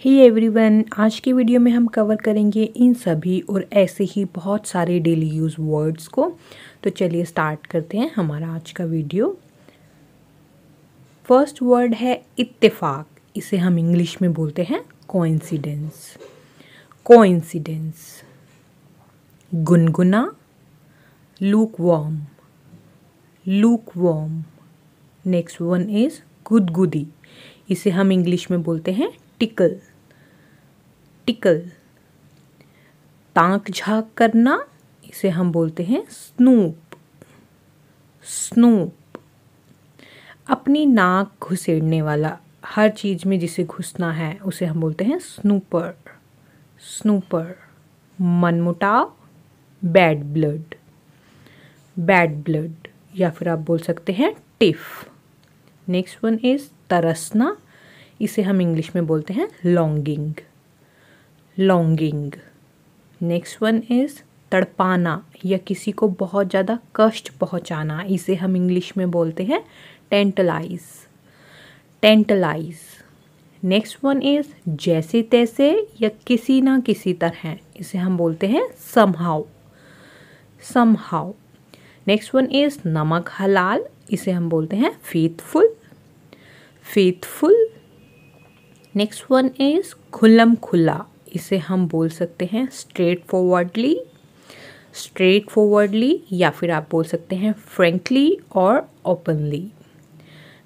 ही hey everyone आज की video में हम कवर करेंगे इन सभी और ऐसे ही बहुत सारे डेली यूज़ वर्ड्स को तो चलिए स्टार्ट करते हैं हमारा आज का वीडियो फर्स्ट वर्ड है इत्तेफाक इसे हम इंग्लिश में बोलते हैं कोइंसिडेंस कोइंसिडेंस गुनगुना lukewarm next one is गुदगुदी इसे हम इंग्लिश में बोलते हैं टिकल टिकल ताक झाक करना इसे हम बोलते हैं स्नूप स्नूप अपनी नाक घुसेड़ने वाला हर चीज़ में जिसे घुसना है उसे हम बोलते हैं स्नूपर स्नूपर मनमुटाव बैड ब्लड बैड ब्लड या फिर आप बोल सकते हैं टिफ नेक्स्ट वन इज तरसना इसे हम इंग्लिश में बोलते हैं longing longing next one is तड़पाना या किसी को बहुत ज़्यादा कष्ट पहुंचाना इसे हम इंग्लिश में बोलते हैं tantalise tantalise next one is जैसे तैसे या किसी ना किसी तरह इसे हम बोलते हैं somehow somehow next one is नमक हलाल इसे हम बोलते हैं faithful faithful next one is खुलम खुला इसे हम बोल सकते हैं स्ट्रेट फॉरवर्डली स्ट्रेट फॉरवर्डली या फिर आप बोल सकते हैं फ्रेंकली और ओपनली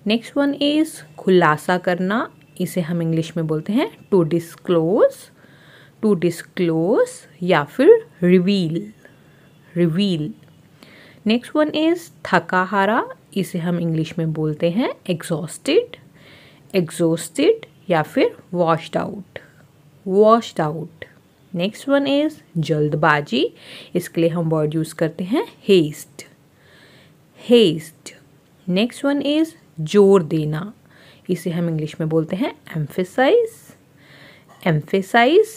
नेक्स्ट वन इज खुलासा करना इसे हम इंग्लिश में बोलते हैं टू डिस्क्लोज टू डिस्क्लोज या फिर reveal reveal next one is थका हारा इसे हम इंग्लिश में बोलते हैं एग्जॉस्टिड एग्जॉस्टिड या फिर washed out washed out next one is जल्दबाजी इसके लिए हम वर्ड यूज़ करते हैं haste haste next one is जोर देना इसे हम इंग्लिश में बोलते हैं emphasise emphasise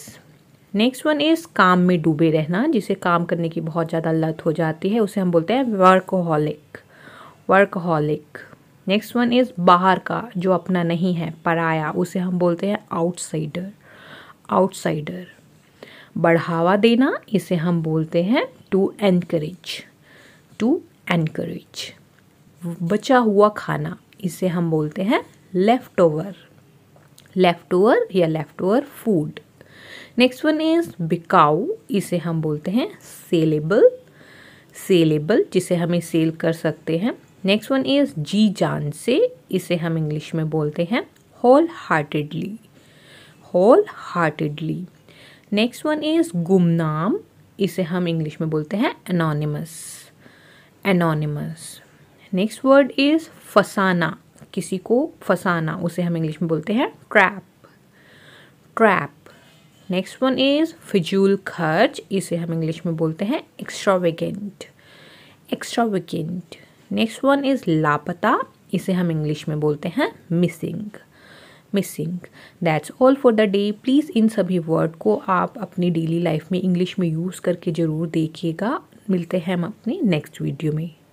next one is काम में डूबे रहना जिसे काम करने की बहुत ज़्यादा लत हो जाती है उसे हम बोलते हैं workaholic workaholic next one is बाहर का जो अपना नहीं है पराया उसे हम बोलते हैं आउटसाइडर आउटसाइडर बढ़ावा देना इसे हम बोलते हैं टू एनकरेज टू एनकरेज बचा हुआ खाना इसे हम बोलते हैं लेफ्ट ओवर लेफ्ट ओवर या left over food next one is बिकाऊ इसे हम बोलते हैं सेलेबल सेलेबल जिसे हमें सेल कर सकते हैं नेक्स्ट वन इज जी जान से इसे हम इंग्लिश में बोलते हैं wholeheartedly wholeheartedly next one is गुमनाम इसे हम इंग्लिश में बोलते हैं anonymous anonymous next word is फसाना किसी को फसाना उसे हम इंग्लिश में बोलते हैं trap trap next one is फिजूल खर्च इसे हम इंग्लिश में बोलते हैं extravagant extravagant next one is लापता इसे हम इंग्लिश में बोलते हैं missing missing that's all for the day please इन सभी वर्ड को आप अपनी डेली लाइफ में इंग्लिश में यूज़ करके ज़रूर देखिएगा मिलते हैं हम अपने नेक्स्ट वीडियो में